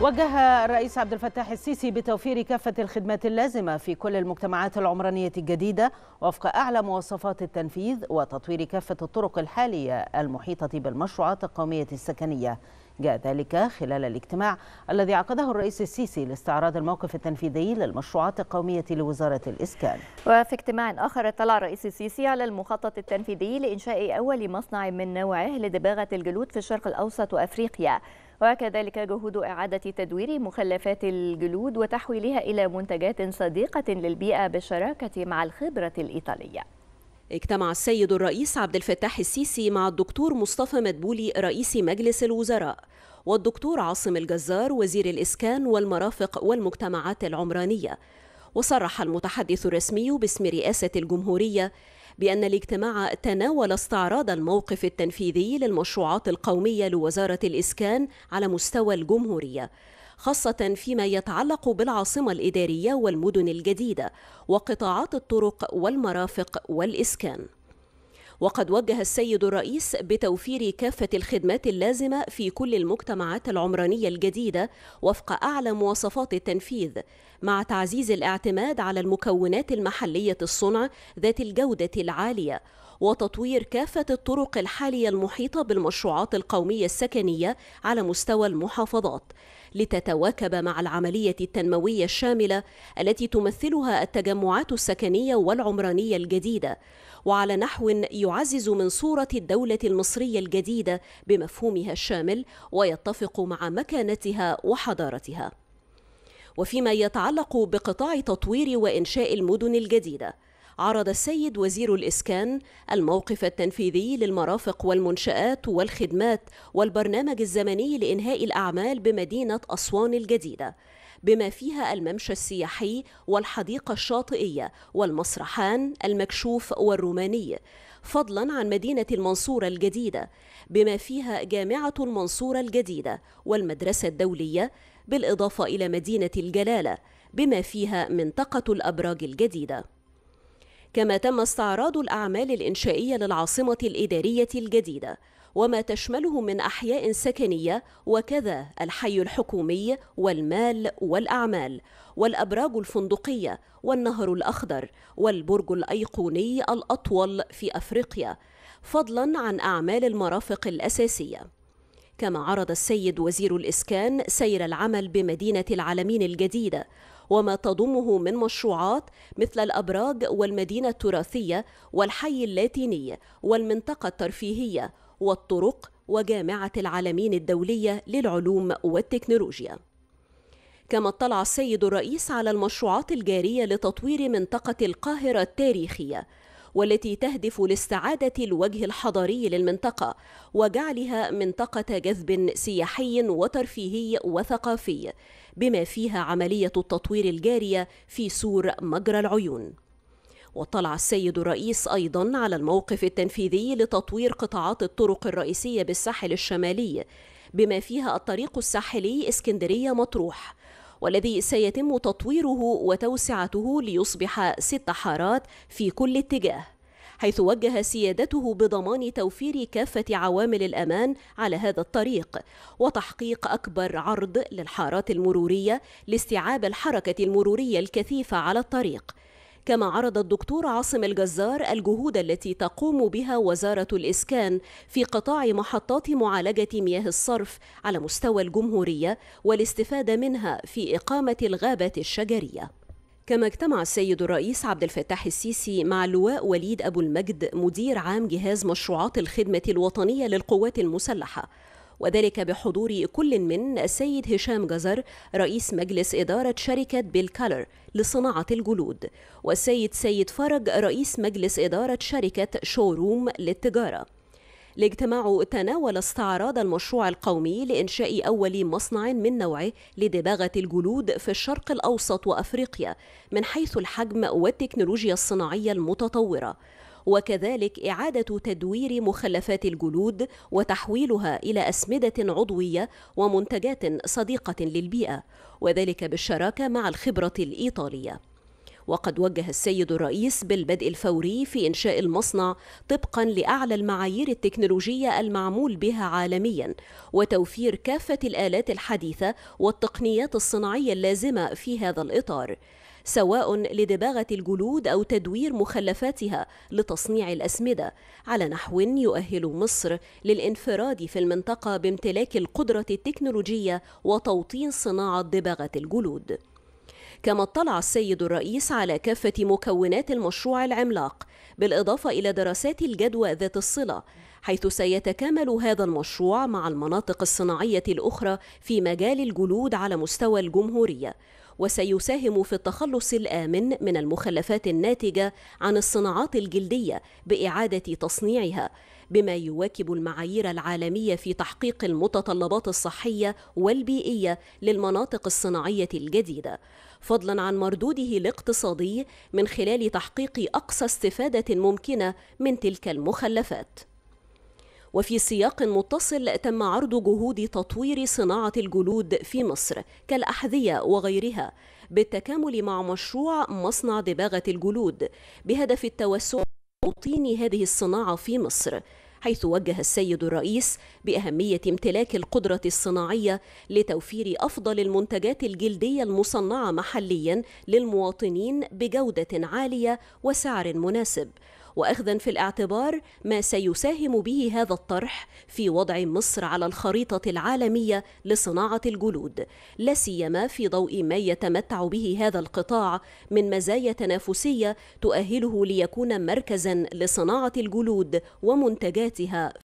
وجه الرئيس عبد الفتاح السيسي بتوفير كافة الخدمات اللازمة في كل المجتمعات العمرانية الجديدة وفق أعلى مواصفات التنفيذ وتطوير كافة الطرق الحالية المحيطة بالمشروعات القومية السكنية جاء ذلك خلال الاجتماع الذي عقده الرئيس السيسي لاستعراض الموقف التنفيذي للمشروعات القومية لوزارة الإسكان وفي اجتماع آخر اطلع الرئيس السيسي على المخطط التنفيذي لإنشاء أول مصنع من نوعه لدباغة الجلود في الشرق الأوسط وأفريقيا وكذلك جهود إعادة تدوير مخلفات الجلود وتحويلها إلى منتجات صديقة للبيئة بالشراكة مع الخبرة الإيطالية اجتمع السيد الرئيس عبد الفتاح السيسي مع الدكتور مصطفى مدبولي رئيس مجلس الوزراء والدكتور عاصم الجزار وزير الإسكان والمرافق والمجتمعات العمرانية وصرح المتحدث الرسمي باسم رئاسة الجمهورية بأن الاجتماع تناول استعراض الموقف التنفيذي للمشروعات القومية لوزارة الإسكان على مستوى الجمهورية خاصة فيما يتعلق بالعاصمة الإدارية والمدن الجديدة وقطاعات الطرق والمرافق والإسكان وقد وجه السيد الرئيس بتوفير كافة الخدمات اللازمة في كل المجتمعات العمرانية الجديدة وفق أعلى مواصفات التنفيذ مع تعزيز الاعتماد على المكونات المحلية الصنع ذات الجودة العالية وتطوير كافة الطرق الحالية المحيطة بالمشروعات القومية السكنية على مستوى المحافظات لتتواكب مع العملية التنموية الشاملة التي تمثلها التجمعات السكنية والعمرانية الجديدة وعلى نحو يعزز من صورة الدولة المصرية الجديدة بمفهومها الشامل ويتفق مع مكانتها وحضارتها وفيما يتعلق بقطاع تطوير وإنشاء المدن الجديدة عرض السيد وزير الإسكان الموقف التنفيذي للمرافق والمنشآت والخدمات والبرنامج الزمني لإنهاء الأعمال بمدينة أسوان الجديدة بما فيها الممشى السياحي والحديقة الشاطئية والمسرحان المكشوف والروماني فضلا عن مدينة المنصورة الجديدة بما فيها جامعة المنصورة الجديدة والمدرسة الدولية بالإضافة إلى مدينة الجلالة بما فيها منطقة الأبراج الجديدة كما تم استعراض الأعمال الإنشائية للعاصمة الإدارية الجديدة وما تشمله من أحياء سكنية وكذا الحي الحكومي والمال والأعمال والأبراج الفندقية والنهر الأخضر والبرج الأيقوني الأطول في أفريقيا فضلا عن أعمال المرافق الأساسية كما عرض السيد وزير الإسكان سير العمل بمدينة العالمين الجديدة وما تضمه من مشروعات مثل الأبراج والمدينة التراثية والحي اللاتيني والمنطقة الترفيهية والطرق وجامعة العالمين الدولية للعلوم والتكنولوجيا كما اطلع السيد الرئيس على المشروعات الجارية لتطوير منطقة القاهرة التاريخية والتي تهدف لاستعادة الوجه الحضاري للمنطقة وجعلها منطقة جذب سياحي وترفيهي وثقافي بما فيها عملية التطوير الجارية في سور مجرى العيون واطلع السيد الرئيس أيضا على الموقف التنفيذي لتطوير قطاعات الطرق الرئيسية بالساحل الشمالي بما فيها الطريق الساحلي اسكندرية مطروح والذي سيتم تطويره وتوسعته ليصبح ست حارات في كل اتجاه حيث وجه سيادته بضمان توفير كافة عوامل الأمان على هذا الطريق وتحقيق أكبر عرض للحارات المرورية لاستيعاب الحركة المرورية الكثيفة على الطريق كما عرض الدكتور عاصم الجزار الجهود التي تقوم بها وزارة الإسكان في قطاع محطات معالجة مياه الصرف على مستوى الجمهورية والاستفادة منها في إقامة الغابة الشجرية كما اجتمع السيد الرئيس عبد الفتاح السيسي مع اللواء وليد أبو المجد مدير عام جهاز مشروعات الخدمة الوطنية للقوات المسلحة وذلك بحضور كل من السيد هشام جزر رئيس مجلس إدارة شركة بالكالر لصناعة الجلود والسيد سيد فرج رئيس مجلس إدارة شركة شوروم للتجارة الاجتماع تناول استعراض المشروع القومي لإنشاء أول مصنع من نوعه لدباغة الجلود في الشرق الأوسط وأفريقيا من حيث الحجم والتكنولوجيا الصناعية المتطورة وكذلك إعادة تدوير مخلفات الجلود وتحويلها إلى أسمدة عضوية ومنتجات صديقة للبيئة وذلك بالشراكة مع الخبرة الإيطالية وقد وجه السيد الرئيس بالبدء الفوري في إنشاء المصنع طبقا لأعلى المعايير التكنولوجية المعمول بها عالميا وتوفير كافة الآلات الحديثة والتقنيات الصناعية اللازمة في هذا الإطار سواء لدباغة الجلود أو تدوير مخلفاتها لتصنيع الأسمدة على نحو يؤهل مصر للانفراد في المنطقة بامتلاك القدرة التكنولوجية وتوطين صناعة دباغة الجلود كما اطلع السيد الرئيس على كافة مكونات المشروع العملاق بالإضافة إلى دراسات الجدوى ذات الصلة حيث سيتكامل هذا المشروع مع المناطق الصناعية الأخرى في مجال الجلود على مستوى الجمهورية وسيساهم في التخلص الآمن من المخلفات الناتجة عن الصناعات الجلدية بإعادة تصنيعها بما يواكب المعايير العالمية في تحقيق المتطلبات الصحية والبيئية للمناطق الصناعية الجديدة فضلا عن مردوده الاقتصادي من خلال تحقيق أقصى استفادة ممكنة من تلك المخلفات وفي سياق متصل تم عرض جهود تطوير صناعة الجلود في مصر كالأحذية وغيرها بالتكامل مع مشروع مصنع دباغة الجلود بهدف التوسع وتوطين هذه الصناعة في مصر حيث وجه السيد الرئيس بأهمية امتلاك القدرة الصناعية لتوفير أفضل المنتجات الجلدية المصنعة محليا للمواطنين بجودة عالية وسعر مناسب واخذا في الاعتبار ما سيساهم به هذا الطرح في وضع مصر على الخريطه العالميه لصناعه الجلود لا سيما في ضوء ما يتمتع به هذا القطاع من مزايا تنافسيه تؤهله ليكون مركزا لصناعه الجلود ومنتجاتها